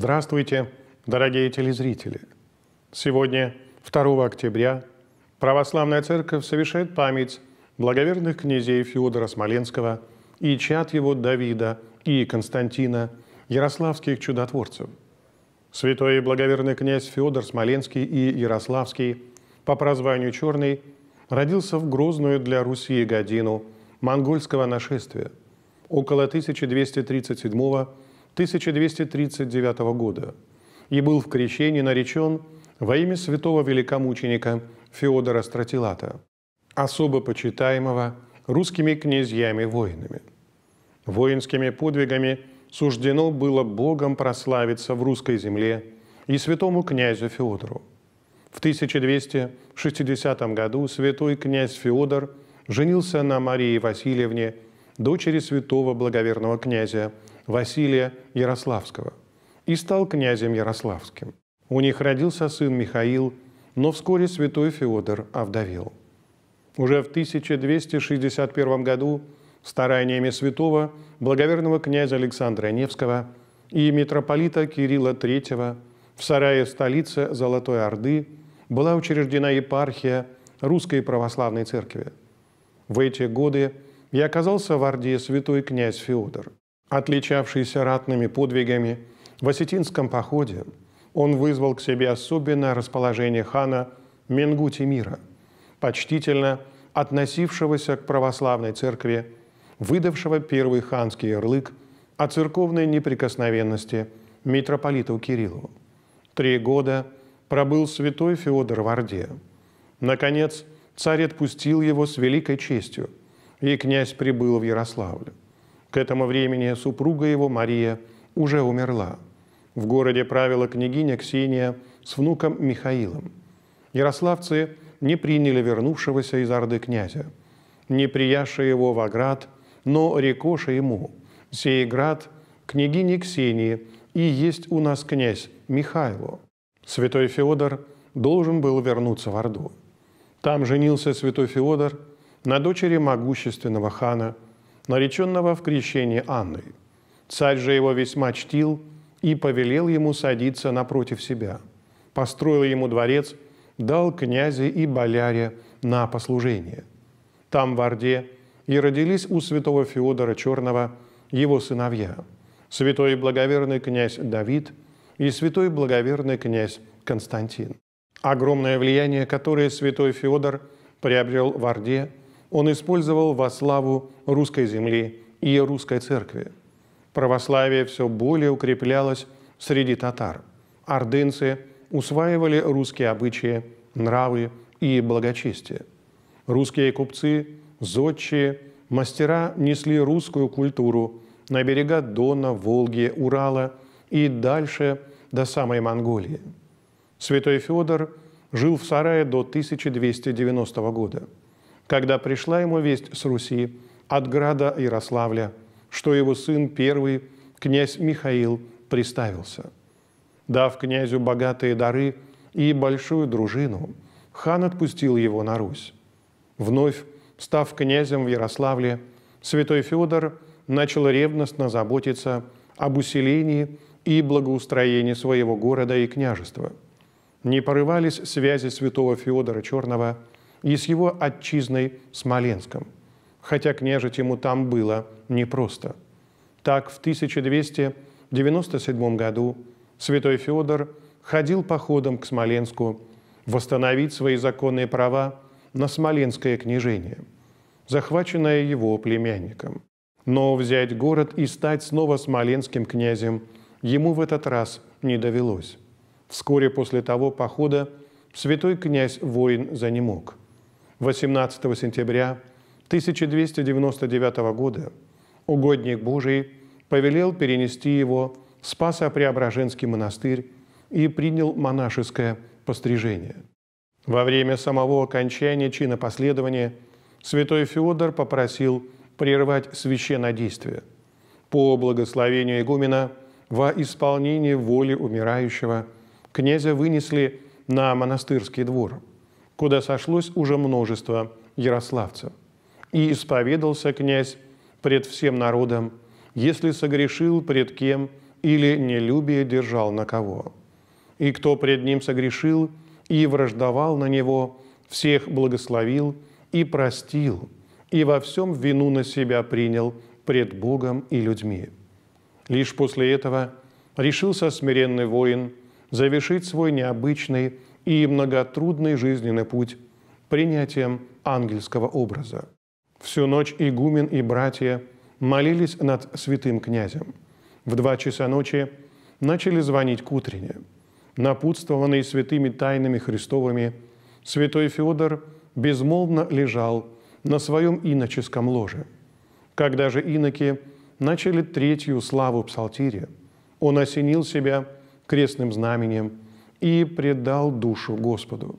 Здравствуйте, дорогие телезрители! Сегодня, 2 октября, Православная Церковь совершает память благоверных князей Федора Смоленского и чад его Давида и Константина, ярославских чудотворцев. Святой и благоверный князь Федор Смоленский и Ярославский по прозванию Черный родился в грозную для Руси годину монгольского нашествия около 1237 года 1239 года и был в крещении наречен во имя святого великомученика Феодора Стратилата, особо почитаемого русскими князьями-воинами. Воинскими подвигами суждено было Богом прославиться в русской земле и святому князю Феодору. В 1260 году святой князь Феодор женился на Марии Васильевне, дочери святого благоверного князя Василия Ярославского, и стал князем Ярославским. У них родился сын Михаил, но вскоре святой Феодор овдовел. Уже в 1261 году стараниями святого благоверного князя Александра Невского и митрополита Кирилла III в сарае столицы Золотой Орды была учреждена епархия Русской Православной Церкви. В эти годы и оказался в Орде святой князь Феодор. Отличавшийся ратными подвигами, в осетинском походе он вызвал к себе особенное расположение хана Менгутимира, почтительно относившегося к православной церкви, выдавшего первый ханский ярлык о церковной неприкосновенности митрополиту Кириллу. Три года пробыл святой Феодор в Орде. Наконец, царь отпустил его с великой честью, и князь прибыл в Ярославль. К этому времени супруга его, Мария, уже умерла. В городе правила княгиня Ксения с внуком Михаилом. Ярославцы не приняли вернувшегося из Орды князя, не прияши его в оград, но рекоши ему, сей град княгини Ксении, и есть у нас князь Михайло. Святой Феодор должен был вернуться в Орду. Там женился святой Феодор на дочери могущественного хана – нареченного в крещении Анны. Царь же его весьма чтил и повелел ему садиться напротив себя. Построил ему дворец, дал князе и боляре на послужение. Там, в Орде, и родились у святого Феодора Черного его сыновья, святой благоверный князь Давид и святой благоверный князь Константин. Огромное влияние, которое святой Феодор приобрел в Орде – он использовал во славу русской земли и русской церкви. Православие все более укреплялось среди татар. Ордынцы усваивали русские обычаи, нравы и благочестие. Русские купцы, зодчие, мастера несли русскую культуру на берега Дона, Волги, Урала и дальше до самой Монголии. Святой Федор жил в сарае до 1290 года – когда пришла ему весть с Руси от града Ярославля, что его сын первый, князь Михаил, приставился. Дав князю богатые дары и большую дружину, хан отпустил его на Русь. Вновь, став князем в Ярославле, святой Федор начал ревностно заботиться об усилении и благоустроении своего города и княжества. Не порывались связи святого Федора Черного – и с его отчизной Смоленском, хотя княжить ему там было непросто. Так в 1297 году святой Федор ходил походом к Смоленску восстановить свои законные права на смоленское княжение, захваченное его племянником. Но взять город и стать снова смоленским князем ему в этот раз не довелось. Вскоре после того похода святой князь воин занемог. 18 сентября 1299 года угодник Божий повелел перенести его в Спасо-Преображенский монастырь и принял монашеское пострижение. Во время самого окончания чина последования святой Феодор попросил прервать священнодействие по благословению игумена во исполнение воли умирающего князя вынесли на монастырский двор – куда сошлось уже множество ярославцев. И исповедался князь пред всем народом, если согрешил пред кем или нелюбие держал на кого. И кто пред ним согрешил и враждовал на него, всех благословил и простил, и во всем вину на себя принял пред Богом и людьми. Лишь после этого решился смиренный воин завершить свой необычный и многотрудный жизненный путь принятием ангельского образа. Всю ночь игумен и братья молились над святым князем. В два часа ночи начали звонить к утренне. Напутствованный святыми тайнами Христовыми, святой Федор безмолвно лежал на своем иноческом ложе. Когда же иноки начали третью славу Псалтире, он осенил себя крестным знаменем – и предал душу Господу.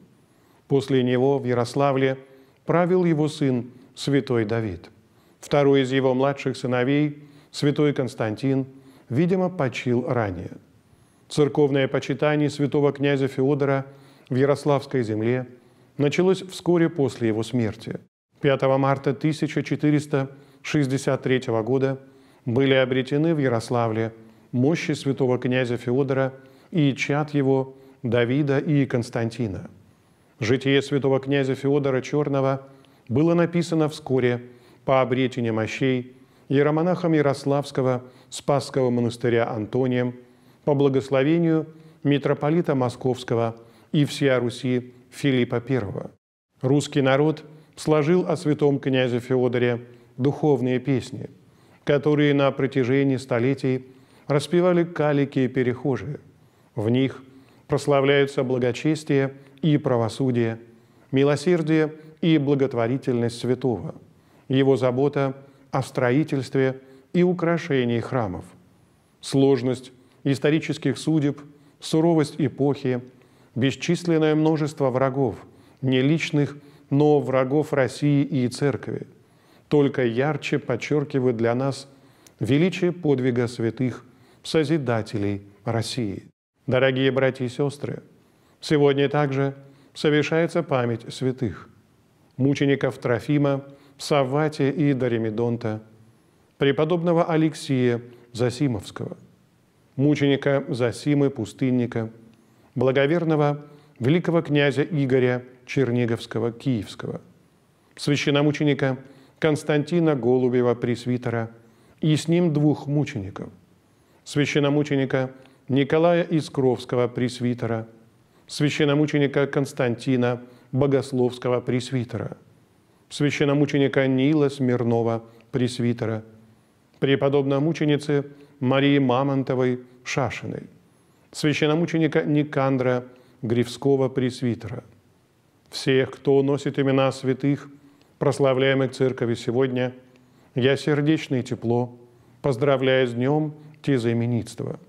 После него в Ярославле правил его сын, святой Давид. Второй из его младших сыновей, святой Константин, видимо, почил ранее. Церковное почитание святого князя Феодора в Ярославской земле началось вскоре после его смерти. 5 марта 1463 года были обретены в Ярославле мощи святого князя Феодора и чад его Давида и Константина. Житие святого князя Феодора Черного было написано вскоре по обретению мощей иеромонахом Ярославского Спасского монастыря Антонием по благословению митрополита Московского и всея Руси Филиппа I. Русский народ сложил о святом князе Феодоре духовные песни, которые на протяжении столетий распевали калики и перехожие. В них – прославляются благочестие и правосудие, милосердие и благотворительность святого, его забота о строительстве и украшении храмов, сложность исторических судеб, суровость эпохи, бесчисленное множество врагов, не личных, но врагов России и Церкви, только ярче подчеркивают для нас величие подвига святых созидателей России. Дорогие братья и сестры, сегодня также совершается память святых, мучеников Трофима, Савватия и Даремидонта, преподобного Алексия Засимовского, мученика Засимы Пустынника, благоверного великого князя Игоря Черниговского Киевского, священномученика Константина Голубева Пресвитера и с ним двух мучеников, священномученика Николая Искровского, пресвитера, священномученика Константина, богословского пресвитера, священномученика Нила Смирнова, пресвитера, преподобной мученицы Марии Мамонтовой Шашиной, священномученика Никандра Гривского пресвитера. Всех, кто носит имена святых, прославляемых церкови сегодня, я сердечное тепло поздравляю с днем тезаименитства –